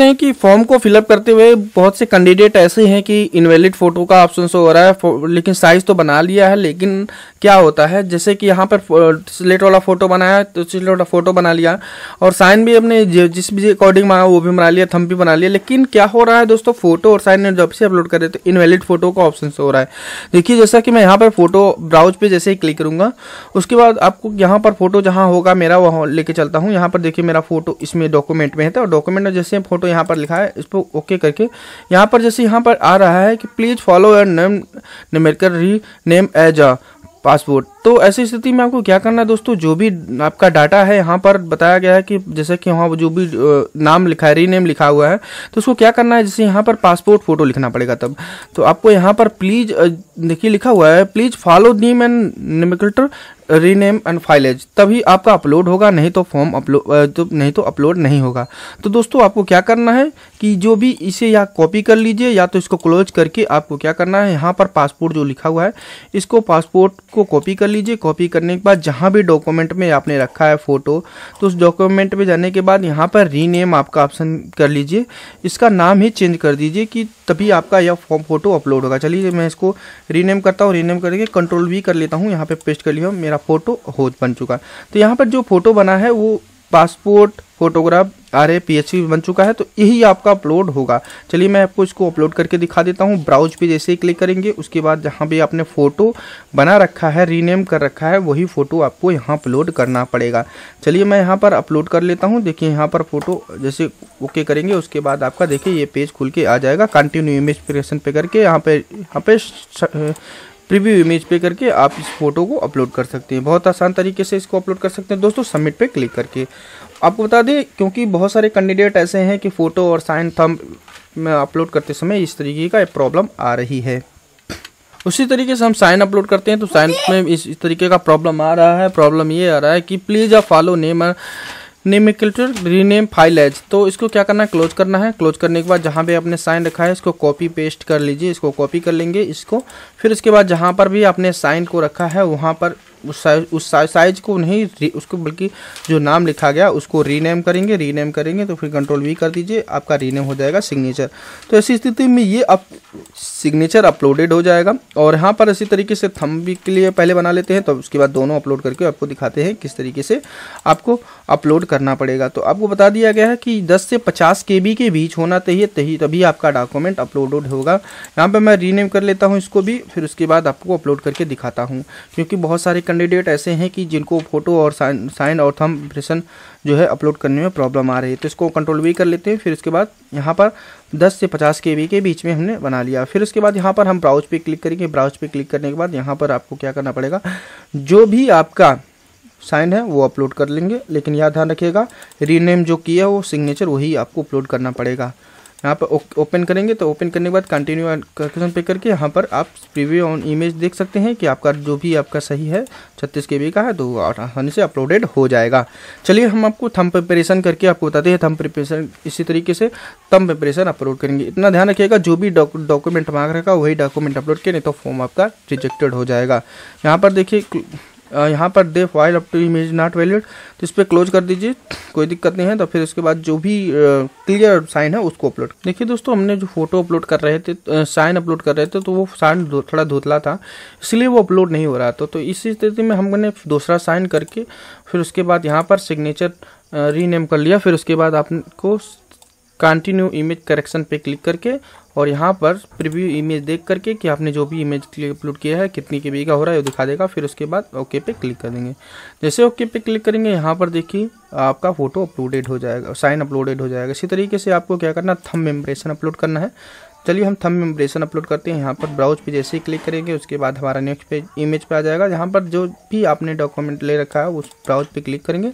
सकते हैं कि फॉर्म को फिलअप करते हुए बहुत से कैंडिडेट ऐसे हैं कि इनवैलिड फ़ोटो का ऑप्शन शो हो रहा है लेकिन साइज़ तो बना लिया है लेकिन क्या होता है जैसे कि यहाँ पर स्लेट वाला फ़ोटो बनाया तो स्लेट वाला फ़ोटो बना लिया और साइन भी अपने जिस भी अकॉर्डिंग मांगा वो भी बना लिया थम भी बना लिया लेकिन क्या हो रहा है दोस्तों फ़ोटो और साइन ने जब से अपलोड करे तो इनवैलिड फ़ोटो का ऑप्शन शो हो रहा है देखिए जैसा कि मैं यहाँ पर फ़ोटो ब्राउज पर जैसे ही क्लिक करूँगा उसके बाद आपको यहाँ पर फ़ोटो जहाँ होगा मेरा वहाँ लेके चलता हूँ यहाँ पर देखिए मेरा फ़ोटो इसमें डॉक्यूमेंट में है तो डॉक्यूमेंट में जैसे फ़ोटो यहाँ पर लिखा है इसको ओके करके यहाँ पर जैसे यहाँ पर आ रहा है कि please follow your name nomenclature rename as a passport तो ऐसी स्थिति में आपको क्या करना है दोस्तों जो भी आपका डाटा है यहाँ पर बताया गया है कि जैसे कि वहाँ जो भी नाम लिखा है रीनेम लिखा हुआ है तो उसको क्या करना है जैसे यहाँ पर पासपोर्ट फोटो लिखना पड़ेगा तब तो आपको यहाँ पर प्लीज देखिए लिखा हुआ है please follow name and nomenclature rename and फाइलेज तभी आपका अपलोड होगा नहीं तो फॉर्म अपलोड तो नहीं तो अपलोड नहीं होगा तो दोस्तों आपको क्या करना है कि जो भी इसे या कॉपी कर लीजिए या तो इसको क्लोज करके आपको क्या करना है यहाँ पर पासपोर्ट जो लिखा हुआ है इसको पासपोर्ट को कॉपी कर लीजिए कॉपी करने के बाद जहाँ भी डॉक्यूमेंट में आपने रखा है फ़ोटो तो उस डॉक्यूमेंट में जाने के बाद यहाँ पर रीनेम आपका ऑप्शन कर लीजिए इसका नाम ही चेंज कर दीजिए कि तभी आपका यह फॉर्म फोटो अपलोड होगा चलिए मैं इसको रीनेम करता हूँ रीनेम करके कंट्रोल भी कर लेता हूँ यहाँ पर पेस्ट कर लिया मेरा फोटो हो बन चुका है तो यहाँ पर जो फोटो बना है वो passport photograph R A P H बन चुका है तो यही आपका अपलोड होगा चलिए मैं आपको इसको अपलोड करके दिखा देता हूँ ब्राउज पे जैसे ही क्लिक करेंगे उसके बाद जहाँ भी आपने फ़ोटो बना रखा है रीनेम कर रखा है वही फ़ोटो आपको यहाँ अपलोड करना पड़ेगा चलिए मैं यहाँ पर अपलोड कर लेता हूँ देखिए यहाँ पर फ़ोटो जैसे ओके करेंगे उसके बाद आपका देखिए ये पेज खुल के आ जाएगा कंटिन्यू इमेज क्रिएशन पे करके यहाँ पे यहाँ पे प्रीव्यू इमेज पे करके आप इस फोटो को अपलोड कर सकते हैं बहुत आसान तरीके से इसको अपलोड कर सकते हैं दोस्तों सबमिट पे क्लिक करके आपको बता दें क्योंकि बहुत सारे कैंडिडेट ऐसे हैं कि फ़ोटो और साइन थम अपलोड करते समय इस तरीके का प्रॉब्लम आ रही है उसी तरीके से हम साइन अपलोड करते हैं तो साइन में इस, इस तरीके का प्रॉब्लम आ रहा है प्रॉब्लम ये आ रहा है कि प्लीज़ आप follow name name equal rename file as तो इसको क्या करना है क्लोज करना है क्लोज करने के बाद जहाँ पे आपने साइन रखा है इसको कॉपी पेस्ट कर लीजिए इसको कॉपी कर लेंगे इसको फिर इसके बाद जहाँ पर भी आपने साइन को रखा है वहाँ पर उस साइज उस साइज को नहीं उसको बल्कि जो नाम लिखा गया उसको रीनेम करेंगे रीनेम करेंगे तो फिर कंट्रोल वी कर दीजिए आपका रीनेम हो जाएगा सिग्नेचर तो ऐसी स्थिति में ये अप सिग्नेचर अपलोडेड हो जाएगा और यहाँ पर इसी तरीके से थम भी के लिए पहले बना लेते हैं तो उसके बाद दोनों अपलोड करके आपको दिखाते हैं किस तरीके से आपको अपलोड करना पड़ेगा तो आपको बता दिया गया है कि दस से पचास के के बीच होना चाहिए तभी तभी आपका डॉक्यूमेंट अपलोडेड होगा यहाँ पर मैं रीनेम कर लेता हूँ इसको भी फिर उसके बाद आपको अपलोड करके दिखाता हूँ क्योंकि बहुत सारे कैंडिडेट ऐसे हैं कि जिनको फोटो और साइन साइन और थम प्रेशन जो है अपलोड करने में प्रॉब्लम आ रही है तो इसको कंट्रोल वी कर लेते हैं फिर उसके बाद यहाँ पर 10 से 50 के के बीच में हमने बना लिया फिर उसके बाद यहाँ पर हम ब्राउज पे क्लिक करेंगे ब्राउज पे क्लिक करने के बाद यहाँ पर आपको क्या करना पड़ेगा जो भी आपका साइन है वो अपलोड कर लेंगे लेकिन याद ध्यान रखिएगा रीनेम जो किया वो सिग्नेचर वही आपको अपलोड करना पड़ेगा यहाँ पर ओपन करेंगे तो ओपन करने के बाद कंटिन्यू क्वेश्चन पे करके यहाँ पर आप प्रीव्यू ऑन इमेज देख सकते हैं कि आपका जो भी आपका सही है छत्तीस के का है तो आसानी से अपलोडेड हो जाएगा चलिए हम आपको थम प्रिपरेशन करके आपको बताते हैं थम प्रिपरेशन इसी तरीके से थम प्रिपरेशन अपलोड करेंगे इतना ध्यान रखिएगा जो भी डॉक्यूमेंट मांग रहेगा वही डॉक्यूमेंट अपलोड करें तो फॉर्म आपका रिजेक्टेड हो जाएगा यहाँ पर देखिए यहाँ पर the file up to image not valid तो इस पर क्लोज कर दीजिए कोई दिक्कत नहीं है तो फिर उसके बाद जो भी क्लियर साइन है उसको अपलोड देखिए दोस्तों हमने जो फोटो अपलोड कर रहे थे साइन अपलोड कर रहे थे तो वो साइन थोड़ा धुतला था इसलिए वो अपलोड नहीं हो रहा था तो इसी स्थिति में हमने दूसरा साइन करके फिर उसके बाद यहाँ पर सिग्नेचर रीनेम कर लिया फिर उसके बाद आपको कंटिन्यू इमेज करेक्शन पे क्लिक करके और यहाँ पर प्रीव्यू इमेज देख करके कि आपने जो भी इमेज अपलोड किया है कितनी के बी का हो रहा है वो दिखा देगा फिर उसके बाद ओके पे क्लिक कर देंगे जैसे ओके पे क्लिक करेंगे यहाँ पर देखिए आपका फोटो अपलोडेड हो जाएगा साइन अपलोडेड हो जाएगा इसी तरीके से आपको क्या करना थम इम्प्रेशन अपलोड करना है चलिए हम थम मेम्बरेशन अपलोड करते हैं यहाँ पर ब्राउज पे जैसे ही क्लिक करेंगे उसके बाद हमारा नेक्स्ट पेज इमेज पर आ जाएगा यहाँ पर जो भी आपने डॉक्यूमेंट ले रखा है उस ब्राउज पे क्लिक करेंगे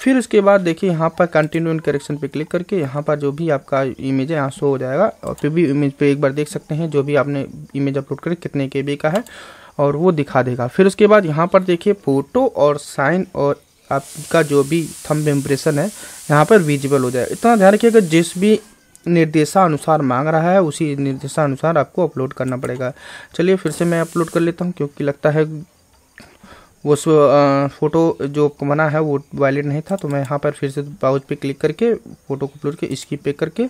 फिर उसके बाद देखिए यहाँ पर कंटिन्यू एंड करेक्शन पे क्लिक करके यहाँ पर जो भी आपका इमेज है यहाँ शो हो जाएगा और फिर भी इमेज पे एक बार देख सकते हैं जो भी आपने इमेज अपलोड करें कितने के बी का है और वो दिखा देगा फिर उसके बाद यहाँ पर देखिए फोटो और साइन और आपका जो भी थंब इम्प्रेशन है यहाँ पर विजिबल हो जाए इतना ध्यान रखिएगा जिस भी निर्देशानुसार मांग रहा है उसी निर्देशानुसार आपको अपलोड करना पड़ेगा चलिए फिर से मैं अपलोड कर लेता हूँ क्योंकि लगता है वो फ़ोटो जो बना है वो वैलिड नहीं था तो मैं यहाँ पर फिर से ब्राउज पे क्लिक करके फ़ोटो को अपलोड के स्किप पे करके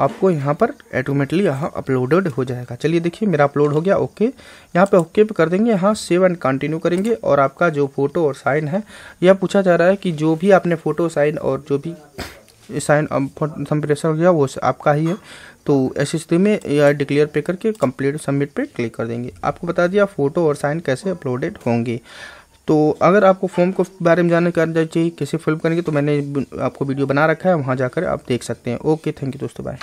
आपको यहाँ पर ऑटोमेटिकली यहाँ अपलोडेड हो जाएगा चलिए देखिए मेरा अपलोड हो गया ओके यहाँ पे ओके पे कर देंगे यहाँ सेव एंड कंटिन्यू करेंगे और आपका जो फ़ोटो और साइन है यह पूछा जा रहा है कि जो भी आपने फ़ोटो साइन और जो भी साइन संप्रेशन हो गया वो आपका ही है तो ऐसी स्थिति में यह डिक्लेयर पे करके कंप्लीट सबमिट पे क्लिक कर देंगे आपको बता दिया फ़ोटो और साइन कैसे अपलोडेड होंगे तो अगर आपको फॉर्म के बारे में जानकारी चाहिए कैसे फिल करेंगे तो मैंने आपको वीडियो बना रखा है वहाँ जाकर आप देख सकते हैं ओके थैंक यू दोस्तों बाय